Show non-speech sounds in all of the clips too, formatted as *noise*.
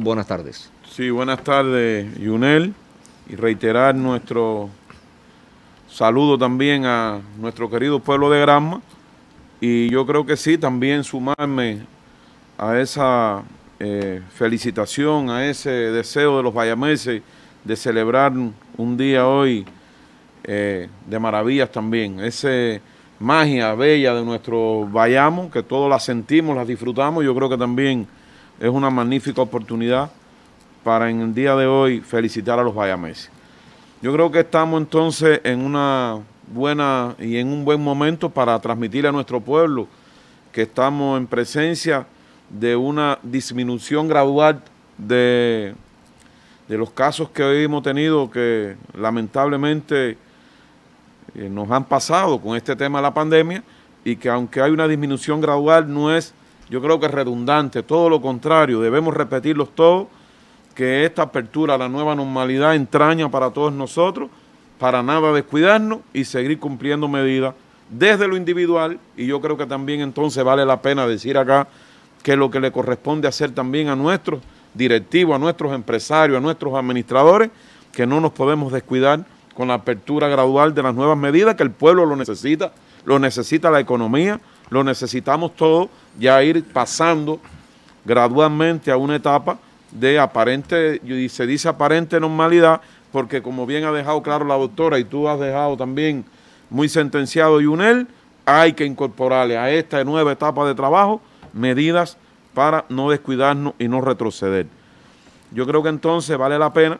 Buenas tardes. Sí, buenas tardes, Yunel. Y reiterar nuestro saludo también a nuestro querido pueblo de Granma. Y yo creo que sí, también sumarme a esa eh, felicitación, a ese deseo de los bayameses de celebrar un día hoy eh, de maravillas también. Esa magia bella de nuestro bayamo que todos la sentimos, la disfrutamos, yo creo que también es una magnífica oportunidad para en el día de hoy felicitar a los Bayameses. Yo creo que estamos entonces en una buena y en un buen momento para transmitirle a nuestro pueblo que estamos en presencia de una disminución gradual de, de los casos que hoy hemos tenido que lamentablemente eh, nos han pasado con este tema de la pandemia y que aunque hay una disminución gradual no es yo creo que es redundante, todo lo contrario, debemos repetirlos todos, que esta apertura a la nueva normalidad entraña para todos nosotros, para nada descuidarnos y seguir cumpliendo medidas desde lo individual, y yo creo que también entonces vale la pena decir acá que lo que le corresponde hacer también a nuestros directivos, a nuestros empresarios, a nuestros administradores, que no nos podemos descuidar con la apertura gradual de las nuevas medidas, que el pueblo lo necesita, lo necesita la economía, lo necesitamos todo ya ir pasando gradualmente a una etapa de aparente, y se dice aparente normalidad, porque como bien ha dejado claro la doctora y tú has dejado también muy sentenciado y hay que incorporarle a esta nueva etapa de trabajo medidas para no descuidarnos y no retroceder. Yo creo que entonces vale la pena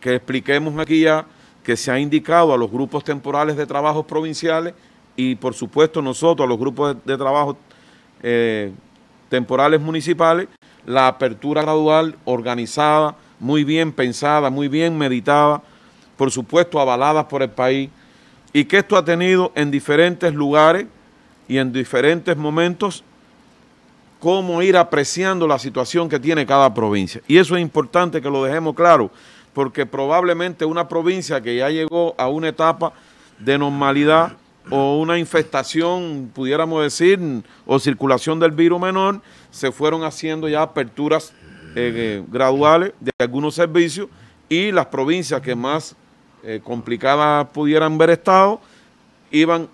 que expliquemos aquí ya que se ha indicado a los grupos temporales de trabajos provinciales y por supuesto nosotros, los grupos de, trabajo eh, temporales municipales, la apertura gradual, organizada, muy bien pensada, muy bien meditada, por supuesto avalada por el país, y que esto ha tenido en diferentes lugares y en diferentes momentos cómo ir apreciando la situación que tiene cada provincia. Y eso es importante que lo dejemos claro, porque probablemente una provincia que ya llegó a una etapa de normalidad, o una infestación, pudiéramos decir, o circulación del virus menor, se fueron haciendo ya aperturas eh, eh, graduales de algunos servicios y las provincias que más eh, complicadas pudieran ver estado, iban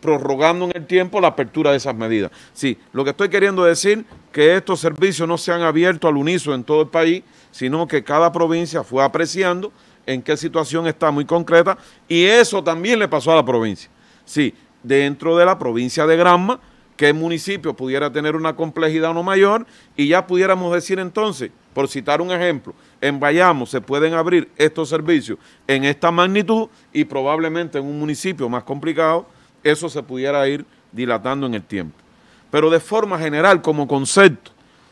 prorrogando en el tiempo la apertura de esas medidas. Sí, lo que estoy queriendo decir que estos servicios no se han abierto al unísono en todo el país, sino que cada provincia fue apreciando en qué situación está muy concreta y eso también le pasó a la provincia. Sí, dentro de la provincia de Granma, que el municipio pudiera tener una complejidad no mayor y ya pudiéramos decir entonces, por citar un ejemplo, en Bayamo se pueden abrir estos servicios en esta magnitud y probablemente en un municipio más complicado eso se pudiera ir dilatando en el tiempo. Pero de forma general, como concepto,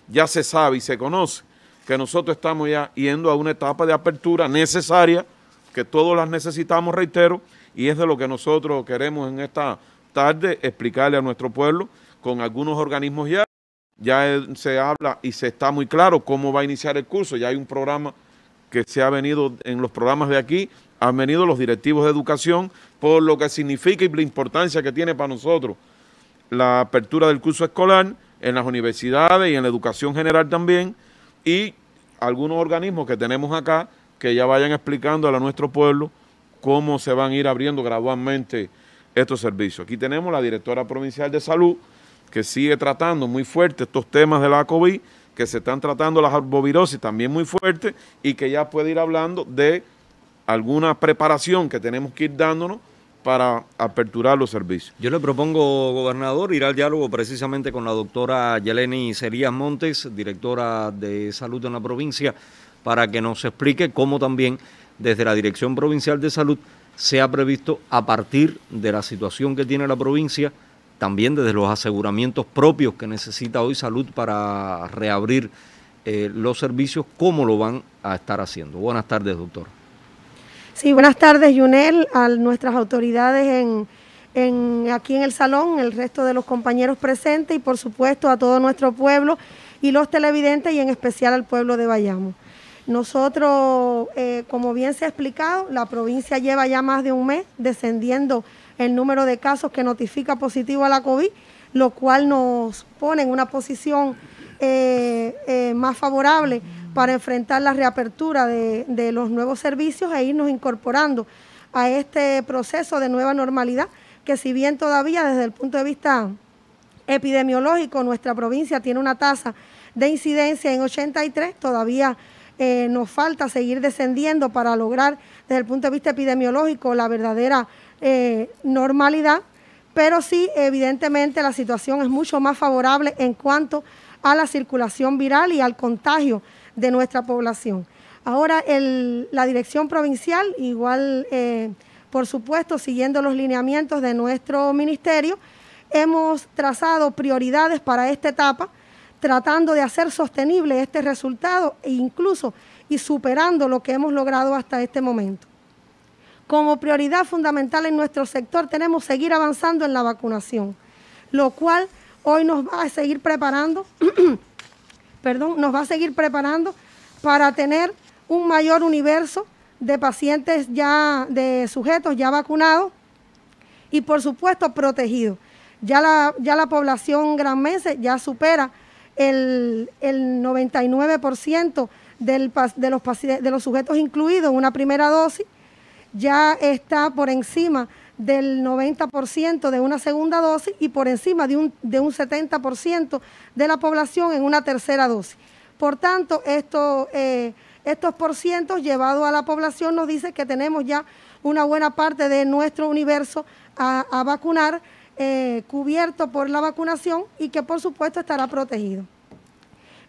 ya se sabe y se conoce que nosotros estamos ya yendo a una etapa de apertura necesaria, que todos las necesitamos, reitero, y es de lo que nosotros queremos en esta tarde explicarle a nuestro pueblo con algunos organismos ya. Ya se habla y se está muy claro cómo va a iniciar el curso. Ya hay un programa que se ha venido en los programas de aquí, han venido los directivos de educación por lo que significa y la importancia que tiene para nosotros la apertura del curso escolar en las universidades y en la educación general también y algunos organismos que tenemos acá que ya vayan explicando a nuestro pueblo cómo se van a ir abriendo gradualmente estos servicios. Aquí tenemos la directora provincial de salud que sigue tratando muy fuerte estos temas de la COVID, que se están tratando las arbovirosis también muy fuerte y que ya puede ir hablando de alguna preparación que tenemos que ir dándonos para aperturar los servicios. Yo le propongo, gobernador, ir al diálogo precisamente con la doctora Yeleni Serías Montes, directora de salud de la provincia, para que nos explique cómo también desde la Dirección Provincial de Salud se ha previsto a partir de la situación que tiene la provincia, también desde los aseguramientos propios que necesita hoy salud para reabrir eh, los servicios, cómo lo van a estar haciendo. Buenas tardes, doctor. Sí, buenas tardes, Yunel, a nuestras autoridades aquí en el salón, el resto de los compañeros presentes y por supuesto a todo nuestro pueblo y los televidentes y en especial al pueblo de Bayamo. Nosotros, eh, como bien se ha explicado, la provincia lleva ya más de un mes descendiendo el número de casos que notifica positivo a la COVID, lo cual nos pone en una posición eh, eh, más favorable para enfrentar la reapertura de, de los nuevos servicios e irnos incorporando a este proceso de nueva normalidad, que si bien todavía desde el punto de vista epidemiológico nuestra provincia tiene una tasa de incidencia en 83, todavía eh, nos falta seguir descendiendo para lograr desde el punto de vista epidemiológico la verdadera eh, normalidad, pero sí evidentemente la situación es mucho más favorable en cuanto a la circulación viral y al contagio de nuestra población. Ahora la dirección provincial, igual eh, por supuesto siguiendo los lineamientos de nuestro ministerio, hemos trazado prioridades para esta etapa tratando de hacer sostenible este resultado e incluso y superando lo que hemos logrado hasta este momento. Como prioridad fundamental en nuestro sector tenemos seguir avanzando en la vacunación, lo cual hoy nos va a seguir preparando, *clears throat* perdón, nos va a seguir preparando para tener un mayor universo de pacientes ya, de sujetos ya vacunados y por supuesto protegidos. Ya la, ya la población granmense ya supera el, 99% de, los, sujetos incluidos en una primera dosis ya está por encima del 90% de una segunda dosis y por encima de un, 70% de la población en una tercera dosis. Por tanto, eh, estos porcientos llevados a la población nos dice que tenemos ya una buena parte de nuestro universo a vacunar eh, cubierto por la vacunación y que por supuesto estará protegido.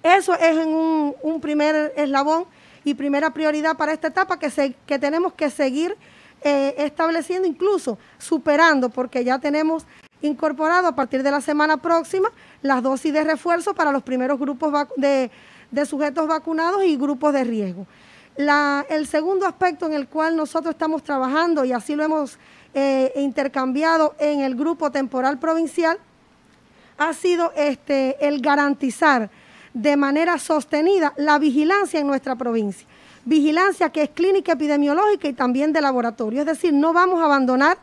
Eso es un, primer eslabón y primera prioridad para esta etapa que, que tenemos que seguir eh, estableciendo, incluso superando, porque ya tenemos incorporado a partir de la semana próxima las dosis de refuerzo para los primeros grupos de, sujetos vacunados y grupos de riesgo. el segundo aspecto en el cual nosotros estamos trabajando y así lo hemos eh, intercambiado en el grupo temporal provincial ha sido este, el garantizar de manera sostenida la vigilancia en nuestra provincia. Vigilancia que es clínica epidemiológica y también de laboratorio. Es decir, no vamos a abandonar,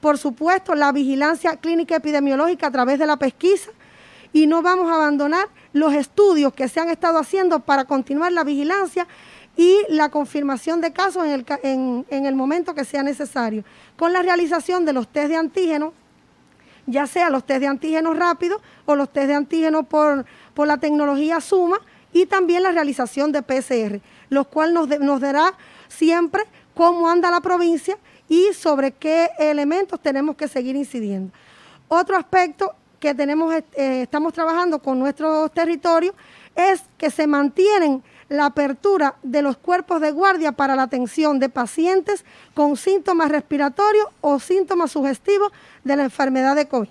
por supuesto, la vigilancia clínica epidemiológica a través de la pesquisa y no vamos a abandonar los estudios que se han estado haciendo para continuar la vigilancia y la confirmación de casos en el, momento que sea necesario, con la realización de los test de antígenos, ya sea los test de antígenos rápidos o los test de antígenos por, la tecnología Suma y también la realización de PCR, los cual nos, dará siempre cómo anda la provincia y sobre qué elementos tenemos que seguir incidiendo. Otro aspecto que tenemos, eh, estamos trabajando con nuestros territorios es que se mantienen la apertura de los cuerpos de guardia para la atención de pacientes con síntomas respiratorios o síntomas sugestivos de la enfermedad de COVID.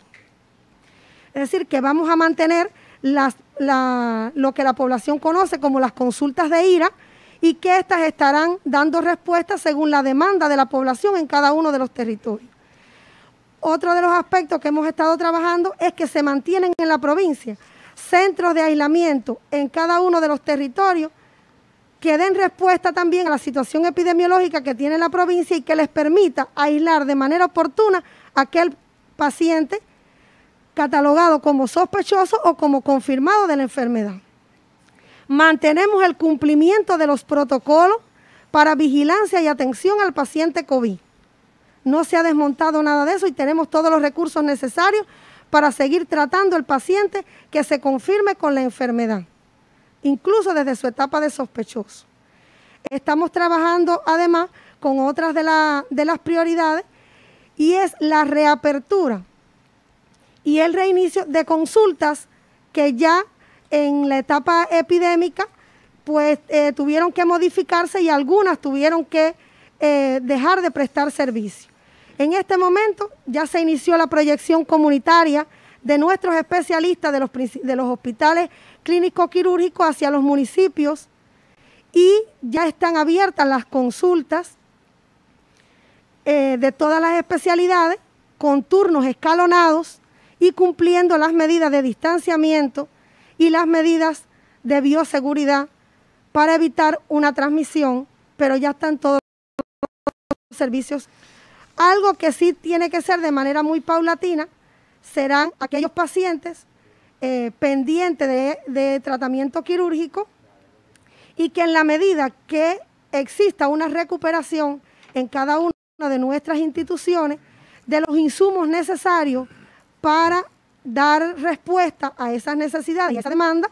Es decir, que vamos a mantener lo que la población conoce como las consultas de ira y que éstas estarán dando respuesta según la demanda de la población en cada uno de los territorios. Otro de los aspectos que hemos estado trabajando es que se mantienen en la provincia centros de aislamiento en cada uno de los territorios que den respuesta también a la situación epidemiológica que tiene la provincia y que les permita aislar de manera oportuna aquel paciente catalogado como sospechoso o como confirmado de la enfermedad. Mantenemos el cumplimiento de los protocolos para vigilancia y atención al paciente COVID. No se ha desmontado nada de eso y tenemos todos los recursos necesarios para seguir tratando al paciente que se confirme con la enfermedad incluso desde su etapa de sospechoso. Estamos trabajando además con otras de, las prioridades y es la reapertura y el reinicio de consultas que ya en la etapa epidémica pues eh, tuvieron que modificarse y algunas tuvieron que eh, dejar de prestar servicio. En este momento ya se inició la proyección comunitaria de nuestros especialistas de los, de los hospitales clínicos quirúrgicos hacia los municipios y ya están abiertas las consultas eh, de todas las especialidades con turnos escalonados y cumpliendo las medidas de distanciamiento y las medidas de bioseguridad para evitar una transmisión, pero ya están todos los servicios. Algo que sí tiene que ser de manera muy paulatina, serán aquellos pacientes eh, pendientes de, tratamiento quirúrgico y que en la medida que exista una recuperación en cada una de nuestras instituciones de los insumos necesarios para dar respuesta a esas necesidades y a esa demanda,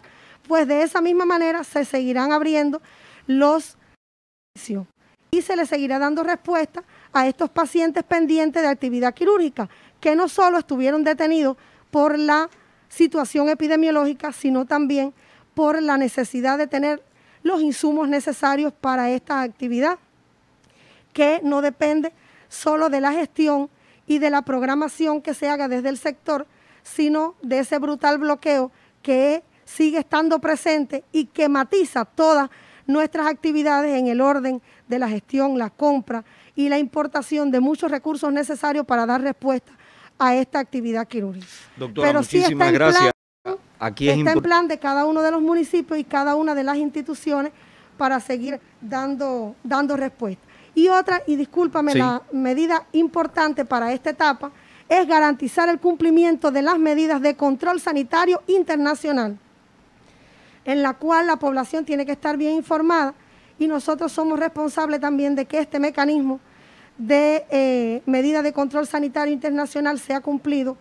pues de esa misma manera se seguirán abriendo los servicios y se les seguirá dando respuesta a estos pacientes pendientes de actividad quirúrgica, que no solo estuvieron detenidos por la situación epidemiológica, sino también por la necesidad de tener los insumos necesarios para esta actividad, que no depende solo de la gestión y de la programación que se haga desde el sector, sino de ese brutal bloqueo que sigue estando presente y que matiza todas nuestras actividades en el orden de la gestión, la compra y la importación de muchos recursos necesarios para dar respuesta a esta actividad quirúrgica. Doctora, Pero está en gracias. Plan, Aquí está en plan de cada uno de los municipios y cada una de las instituciones para seguir dando, dando respuesta. Y otra, y discúlpame, la medida importante para esta etapa es garantizar el cumplimiento de las medidas de control sanitario internacional, en la cual la población tiene que estar bien informada y nosotros somos responsables también de que este mecanismo de medidas eh, medida de control sanitario internacional sea cumplido,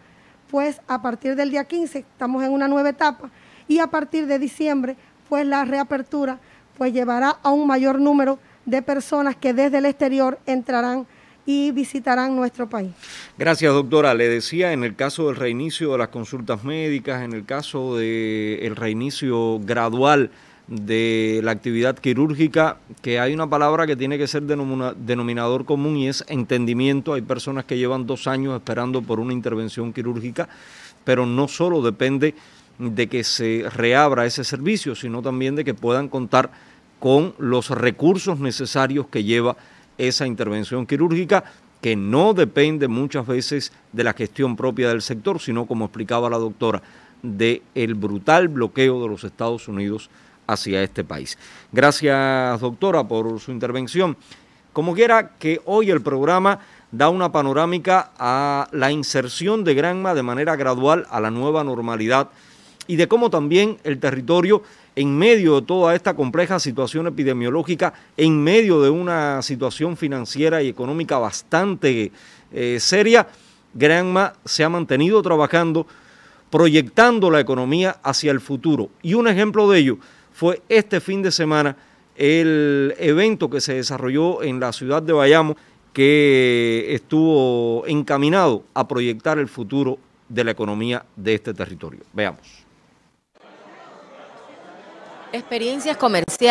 pues a partir del día 15 estamos en una nueva etapa y a partir de diciembre, pues la reapertura pues llevará a un mayor número de personas que desde el exterior entrarán y visitarán nuestro país. Gracias, doctora. Le decía, en el caso del reinicio de las consultas médicas, en el caso del reinicio gradual, de la actividad quirúrgica, que hay una palabra que tiene que ser denominador común y es entendimiento. Hay personas que llevan dos años esperando por una intervención quirúrgica, pero no solo depende de que se reabra ese servicio, sino también de que puedan contar con los recursos necesarios que lleva esa intervención quirúrgica, que no depende muchas veces de la gestión propia del sector, sino, como explicaba la doctora, del el brutal bloqueo de los Estados Unidos hacia este país. Gracias, doctora, por su intervención. Como quiera que hoy el programa da una panorámica a la inserción de Granma de manera gradual a la nueva normalidad y de cómo también el territorio, en medio de toda esta compleja situación epidemiológica, en medio de una situación financiera y económica bastante eh, seria, Granma se ha mantenido trabajando, proyectando la economía hacia el futuro. Y un ejemplo de ello fue este fin de semana el evento que se desarrolló en la ciudad de Bayamo que estuvo encaminado a proyectar el futuro de la economía de este territorio. Veamos. Experiencias comerciales.